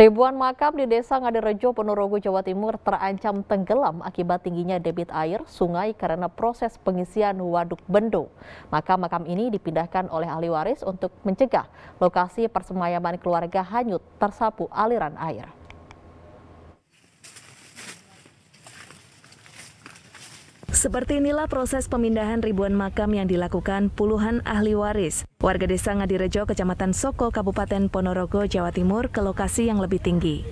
Ribuan makam di Desa Ngadirejo, Ponorogo, Jawa Timur terancam tenggelam akibat tingginya debit air sungai karena proses pengisian waduk bendo. Makam-makam ini dipindahkan oleh ahli waris untuk mencegah lokasi persemayaman keluarga hanyut tersapu aliran air. Seperti inilah proses pemindahan ribuan makam yang dilakukan puluhan ahli waris, warga desa Ngadirejo, Kecamatan Soko, Kabupaten Ponorogo, Jawa Timur, ke lokasi yang lebih tinggi.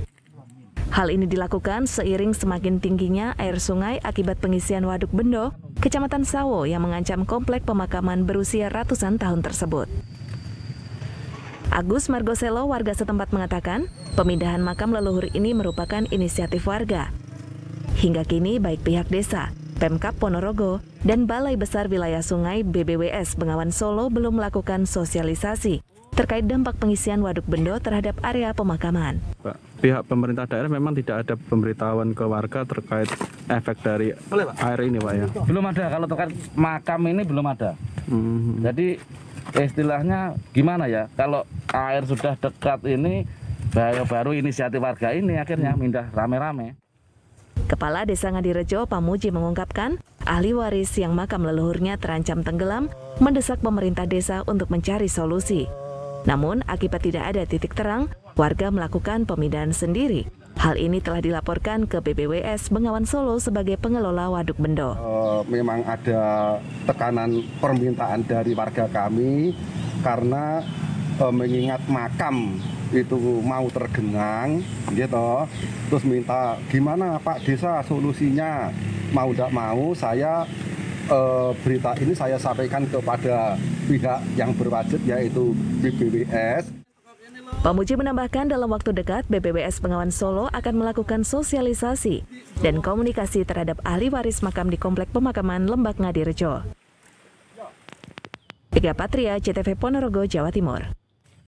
Hal ini dilakukan seiring semakin tingginya air sungai akibat pengisian waduk bendo, Kecamatan Sawo yang mengancam komplek pemakaman berusia ratusan tahun tersebut. Agus Margoselo, warga setempat mengatakan, pemindahan makam leluhur ini merupakan inisiatif warga. Hingga kini baik pihak desa Pemkap Ponorogo, dan Balai Besar Wilayah Sungai BBWS Bengawan Solo belum melakukan sosialisasi terkait dampak pengisian Waduk Bendo terhadap area pemakaman. Pihak pemerintah daerah memang tidak ada pemberitahuan ke warga terkait efek dari Boleh, air ini, Pak ya. Belum ada kalau terkait makam ini belum ada. Hmm. Jadi istilahnya gimana ya? Kalau air sudah dekat ini baru-baru inisiatif warga ini akhirnya hmm. mindah rame-rame. Kepala Desa Ngadirejo Pamuji mengungkapkan, ahli waris yang makam leluhurnya terancam tenggelam mendesak pemerintah desa untuk mencari solusi. Namun, akibat tidak ada titik terang, warga melakukan pemindahan sendiri. Hal ini telah dilaporkan ke BBWS Bengawan Solo sebagai pengelola Waduk Bendo. Eh, memang ada tekanan permintaan dari warga kami karena eh, mengingat makam itu mau tergenang gitu terus minta gimana Pak Desa solusinya mau tidak mau saya eh, berita ini saya sampaikan kepada pihak yang berwajib yaitu BBWS Pamuji menambahkan dalam waktu dekat BBWS Pengawan Solo akan melakukan sosialisasi dan komunikasi terhadap ahli waris makam di Komplek Pemakaman Lembak Ngadirejo. Tiga Patria, CTV Ponorogo, Jawa Timur.